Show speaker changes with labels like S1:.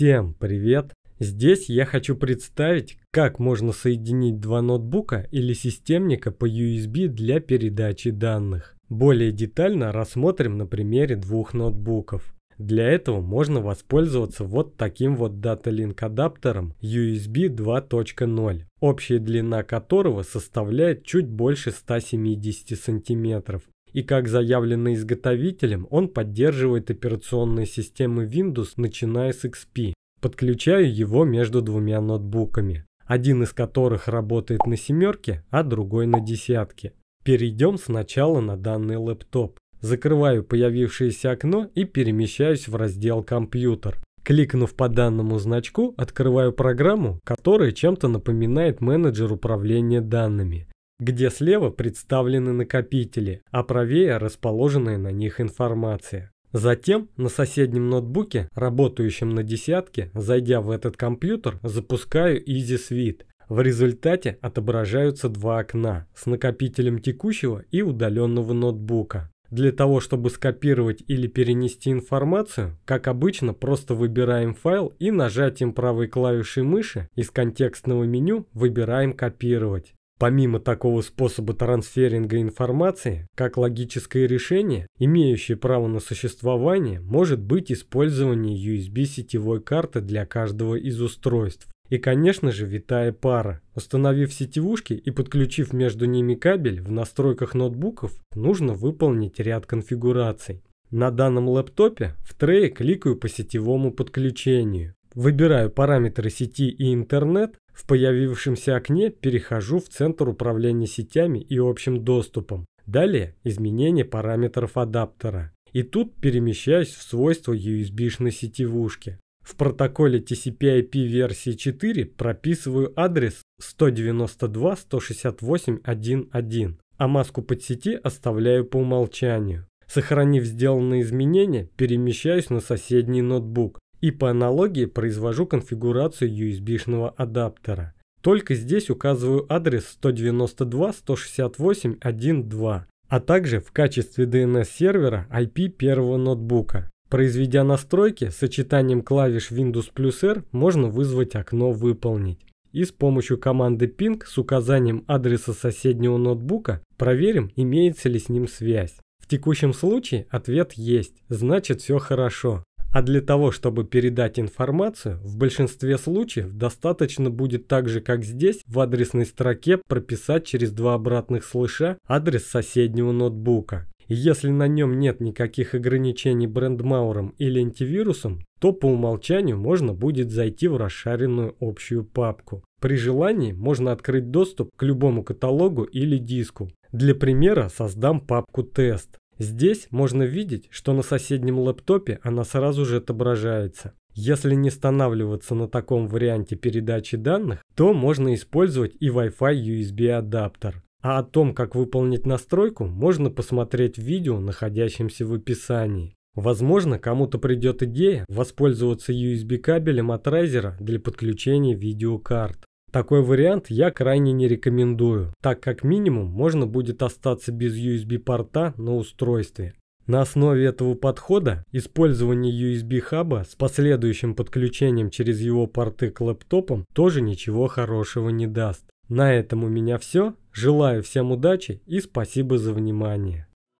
S1: Всем привет! Здесь я хочу представить, как можно соединить два ноутбука или системника по USB для передачи данных. Более детально рассмотрим на примере двух ноутбуков. Для этого можно воспользоваться вот таким вот DataLink адаптером USB 2.0, общая длина которого составляет чуть больше 170 см и как заявлено изготовителем, он поддерживает операционные системы Windows, начиная с XP. Подключаю его между двумя ноутбуками, один из которых работает на семерке, а другой на десятке. Перейдем сначала на данный лэптоп. Закрываю появившееся окно и перемещаюсь в раздел «Компьютер». Кликнув по данному значку, открываю программу, которая чем-то напоминает менеджер управления данными где слева представлены накопители, а правее расположенная на них информация. Затем на соседнем ноутбуке, работающем на десятке, зайдя в этот компьютер, запускаю Easy Suite. В результате отображаются два окна с накопителем текущего и удаленного ноутбука. Для того, чтобы скопировать или перенести информацию, как обычно, просто выбираем файл и нажатием правой клавиши мыши из контекстного меню выбираем «Копировать». Помимо такого способа трансферинга информации, как логическое решение, имеющее право на существование, может быть использование USB сетевой карты для каждого из устройств. И, конечно же, витая пара. Установив сетевушки и подключив между ними кабель, в настройках ноутбуков нужно выполнить ряд конфигураций. На данном лэптопе в трее кликаю по сетевому подключению. Выбираю параметры сети и интернет, в появившемся окне перехожу в центр управления сетями и общим доступом. Далее изменение параметров адаптера. И тут перемещаюсь в свойства USB-шной сетевушки. В протоколе TCP/IP версии 4 прописываю адрес 192.168.1.1, а маску подсети оставляю по умолчанию. Сохранив сделанные изменения, перемещаюсь на соседний ноутбук, и по аналогии произвожу конфигурацию USB-шного адаптера. Только здесь указываю адрес 192.168.1.2, а также в качестве DNS-сервера IP первого ноутбука. Произведя настройки, сочетанием клавиш Windows плюс R можно вызвать окно «Выполнить». И с помощью команды ping с указанием адреса соседнего ноутбука проверим, имеется ли с ним связь. В текущем случае ответ есть, значит все хорошо. А для того, чтобы передать информацию, в большинстве случаев достаточно будет так же, как здесь, в адресной строке прописать через два обратных слыша адрес соседнего ноутбука. если на нем нет никаких ограничений брендмауром или антивирусом, то по умолчанию можно будет зайти в расшаренную общую папку. При желании можно открыть доступ к любому каталогу или диску. Для примера создам папку «Тест». Здесь можно видеть, что на соседнем лэптопе она сразу же отображается. Если не останавливаться на таком варианте передачи данных, то можно использовать и Wi-Fi USB адаптер. А о том, как выполнить настройку, можно посмотреть в видео, находящемся в описании. Возможно, кому-то придет идея воспользоваться USB кабелем от райзера для подключения видеокарт. Такой вариант я крайне не рекомендую, так как минимум можно будет остаться без USB-порта на устройстве. На основе этого подхода использование USB-хаба с последующим подключением через его порты к лэптопам тоже ничего хорошего не даст. На этом у меня все. Желаю всем удачи и спасибо за внимание.